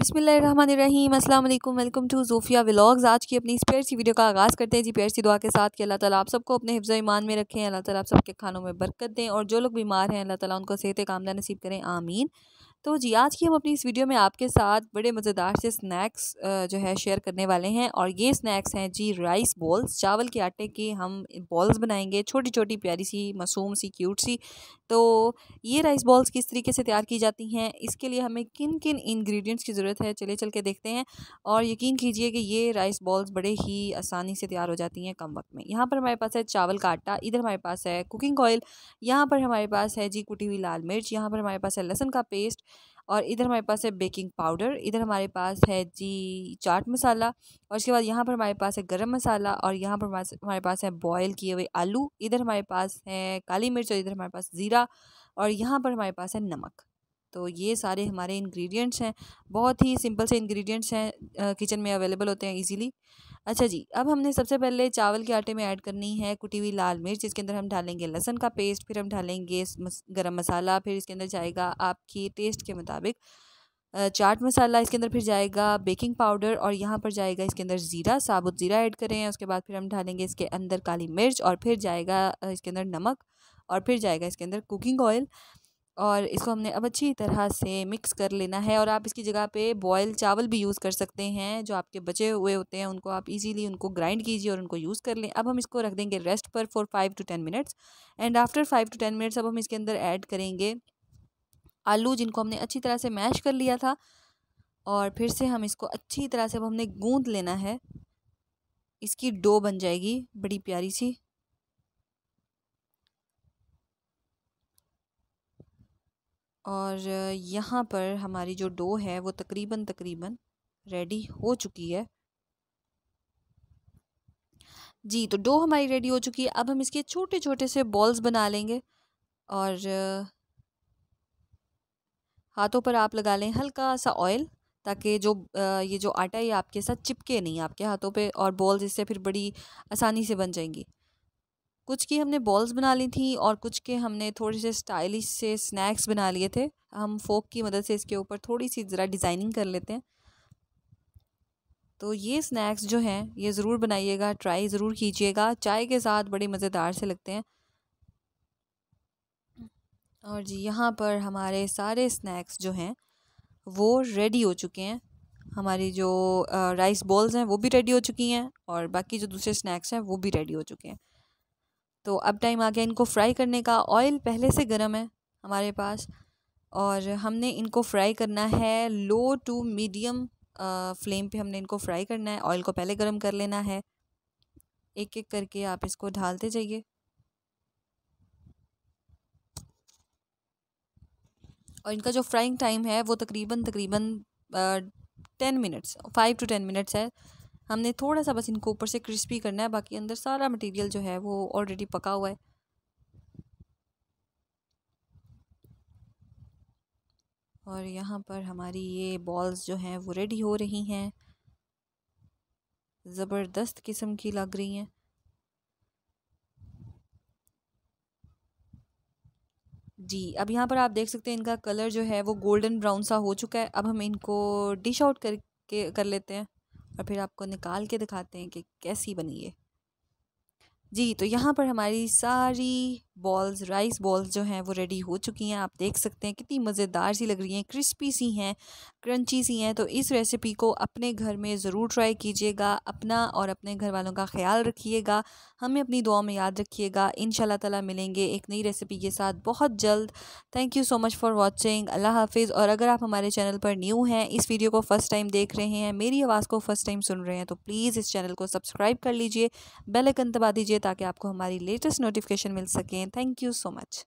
बिसमीम अस्सलाम वालेकुम वेलकम टू जोफिया व्लॉग्स आज की अपनी इस सी वीडियो का आगाज़ करते हैं जी सी दुआ के साथ कि अल्लाह ताला आप सबको अपने हिफ्ज़ ईमान में रखें अल्लाह ताला आप सबके खानों में बरकत दें और जो लोग बीमार हैं अल्लाह ताला उनको सेहत कामदा नसीब करें आमीन तो जी आज की हम अपनी इस वीडियो में आपके साथ बड़े मज़ेदार से स्नैक्स जो है शेयर करने वाले हैं और ये स्नैक्स हैं जी राइस बॉल्स चावल के आटे के हम बॉल्स बनाएंगे छोटी छोटी प्यारी सी मासूम सी क्यूट सी तो ये राइस बॉल्स किस तरीके से तैयार की जाती हैं इसके लिए हमें किन किन इंग्रेडिएंट्स की ज़रूरत है चले चल के देखते हैं और यकीन कीजिए कि ये राइस बॉल्स बड़े ही आसानी से तैयार हो जाती हैं कम वक्त में यहाँ पर हमारे पास है चावल का आटा इधर हमारे पास है कुकिंग ऑयल यहाँ पर हमारे पास है जी कुटी हुई लाल मिर्च यहाँ पर हमारे पास है लहसुन का पेस्ट और इधर हमारे पास है बेकिंग पाउडर इधर हमारे पास है जी चाट मसाला और उसके बाद यहाँ पर हमारे पास है गरम मसाला और यहाँ पर हमारे पास है बॉयल किए हुए आलू इधर हमारे पास है काली मिर्च और इधर हमारे पास ज़ीरा और यहाँ पर हमारे पास है नमक तो ये सारे हमारे इंग्रेडिएंट्स हैं बहुत ही सिंपल से इंग्रेडिएंट्स हैं किचन में अवेलेबल होते हैं इजीली अच्छा जी अब हमने सबसे पहले चावल के आटे में ऐड करनी है कुटी हुई लाल मिर्च जिसके अंदर हम डालेंगे लहसन का पेस्ट फिर हम डालेंगे गरम मसाला फिर इसके अंदर जाएगा आपके टेस्ट के मुताबिक चाट मसाला इसके अंदर फिर जाएगा बेकिंग पाउडर और यहाँ पर जाएगा इसके अंदर ज़ीरा साबुत ज़ीरा ऐड करें उसके बाद फिर हम डालेंगे इसके अंदर काली मिर्च और फिर जाएगा इसके अंदर नमक और फिर जाएगा इसके अंदर कुकिंग ऑयल और इसको हमने अब अच्छी तरह से मिक्स कर लेना है और आप इसकी जगह पे बॉयल चावल भी यूज़ कर सकते हैं जो आपके बचे हुए होते हैं उनको आप इजीली उनको ग्राइंड कीजिए और उनको यूज़ कर लें अब हम इसको रख देंगे रेस्ट पर for five to ten minutes and after five to ten minutes अब हम इसके अंदर ऐड करेंगे आलू जिनको हमने अच्छी तरह से मैश कर लिया था और फिर से हम इसको अच्छी तरह से अब हमने गूँद लेना है इसकी डो बन जाएगी बड़ी प्यारी सी और यहाँ पर हमारी जो डो है वो तकरीबन तकरीबन रेडी हो चुकी है जी तो डो हमारी रेडी हो चुकी है अब हम इसके छोटे छोटे से बॉल्स बना लेंगे और हाथों पर आप लगा लें हल्का सा ऑयल ताकि जो ये जो आटा ये आपके साथ चिपके नहीं आपके हाथों पे और बॉल्स इससे फिर बड़ी आसानी से बन जाएंगी कुछ की हमने बॉल्स बना ली थी और कुछ के हमने थोड़े से स्टाइलिश से स्नैक्स बना लिए थे हम फोक की मदद से इसके ऊपर थोड़ी सी ज़रा डिज़ाइनिंग कर लेते हैं तो ये स्नैक्स जो हैं ये ज़रूर बनाइएगा ट्राई ज़रूर कीजिएगा चाय के साथ बड़े मज़ेदार से लगते हैं और जी यहाँ पर हमारे सारे स्नैक्स जो हैं वो रेडी हो चुके हैं हमारी जो राइस बॉल्स हैं वो भी रेडी हो चुकी हैं और बाकी जो दूसरे स्नैक्स हैं वो भी रेडी हो चुके हैं तो अब टाइम आ गया इनको फ्राई करने का ऑयल पहले से गर्म है हमारे पास और हमने इनको फ्राई करना है लो टू मीडियम फ्लेम पे हमने इनको फ्राई करना है ऑयल को पहले गर्म कर लेना है एक एक करके आप इसको ढालते जाइए और इनका जो फ्राइंग टाइम है वो तकरीबन तकरीबन ten minutes five to ten minutes है हमने थोड़ा सा बस इनको ऊपर से क्रिस्पी करना है बाकी अंदर सारा मटेरियल जो है वो ऑलरेडी पका हुआ है और यहाँ पर हमारी ये बॉल्स जो हैं वो रेडी हो रही हैं ज़बरदस्त किस्म की लग रही हैं जी अब यहाँ पर आप देख सकते हैं इनका कलर जो है वो गोल्डन ब्राउन सा हो चुका है अब हम इनको डिश आउट करके कर लेते हैं और फिर आपको निकाल के दिखाते हैं कि कैसी बनी है जी तो यहाँ पर हमारी सारी बॉल्स राइस बॉल्स जो हैं वो रेडी हो चुकी हैं आप देख सकते हैं कितनी मज़ेदार सी लग रही हैं क्रिस्पी सी हैं क्रंची सी हैं तो इस रेसिपी को अपने घर में ज़रूर ट्राई कीजिएगा अपना और अपने घर वालों का ख्याल रखिएगा हमें अपनी दुआ में याद रखिएगा इन ताला मिलेंगे एक नई रेसिपी के साथ बहुत जल्द thank you so much for watching अल्लाह हाफिज़ और अगर आप हमारे चैनल पर न्यू हैं इस वीडियो को फ़र्स्ट टाइम देख रहे हैं मेरी आवाज़ को फ़र्स्ट टाइम सुन रहे हैं तो प्लीज़ इस चैनल को सब्सक्राइब कर लीजिए बेलकन दबा दीजिए ताकि आपको हमारी लेटेस्ट नोटिफिकेशन मिल सकें Thank you so much.